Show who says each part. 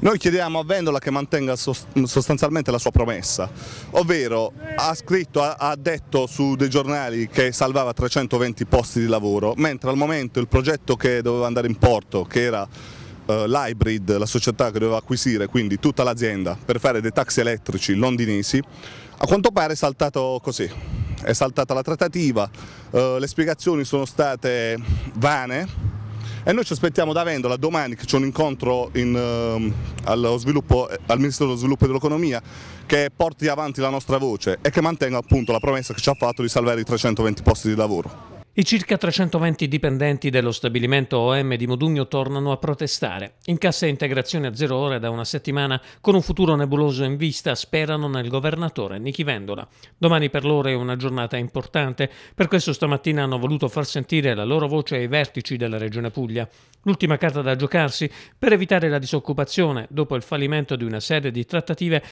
Speaker 1: Noi chiediamo a Vendola che mantenga sostanzialmente la sua promessa, ovvero ha scritto, ha detto su dei giornali che salvava 320 posti di lavoro, mentre al momento il progetto che doveva andare in porto, che era eh, l'Hybrid, la società che doveva acquisire quindi tutta l'azienda per fare dei taxi elettrici londinesi, a quanto pare è saltato così, è saltata la trattativa, eh, le spiegazioni sono state vane, e noi ci aspettiamo da Vendola domani che c'è un incontro in, eh, allo sviluppo, al Ministro dello Sviluppo e dell'Economia che porti avanti la nostra voce e che mantenga appunto la promessa che ci ha fatto di salvare i 320 posti di lavoro.
Speaker 2: I circa 320 dipendenti dello stabilimento OM di Modugno tornano a protestare. In cassa integrazione a zero ore da una settimana, con un futuro nebuloso in vista, sperano nel governatore Nichi Vendola. Domani per loro è una giornata importante, per questo stamattina hanno voluto far sentire la loro voce ai vertici della Regione Puglia. L'ultima carta da giocarsi per evitare la disoccupazione dopo il fallimento di una serie di trattative